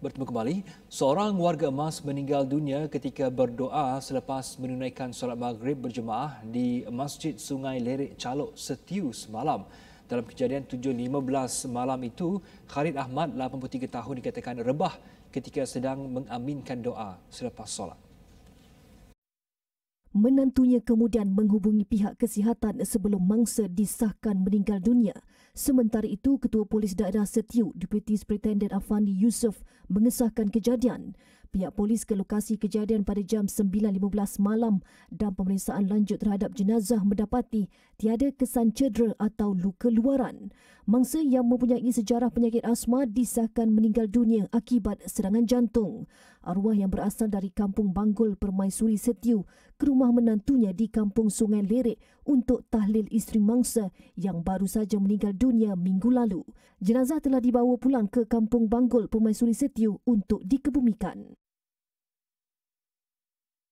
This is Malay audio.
bertemu kembali. Seorang warga emas meninggal dunia ketika berdoa selepas menunaikan solat maghrib berjemaah di Masjid Sungai Lerik Calok Setiu semalam. Dalam kejadian 7.15 malam itu, Khalid Ahmad, 83 tahun, dikatakan rebah ketika sedang mengaminkan doa selepas solat. Menantunya kemudian menghubungi pihak kesihatan sebelum mangsa disahkan meninggal dunia. Sementara itu, Ketua Polis Daerah Setiu, Deputy Superintendent Afandi Yusof mengesahkan kejadian. Pihak polis ke lokasi kejadian pada jam 9.15 malam dan pemeriksaan lanjut terhadap jenazah mendapati tiada kesan cedera atau luka luaran mangsa yang mempunyai sejarah penyakit asma disahkan meninggal dunia akibat serangan jantung. Arwah yang berasal dari kampung Banggul Permaisuri Setiu ke rumah menantunya di kampung Sungai Lirik untuk tahlil isteri mangsa yang baru saja meninggal dunia minggu lalu. Jenazah telah dibawa pulang ke kampung Banggul Permaisuri Setiu untuk dikebumikan.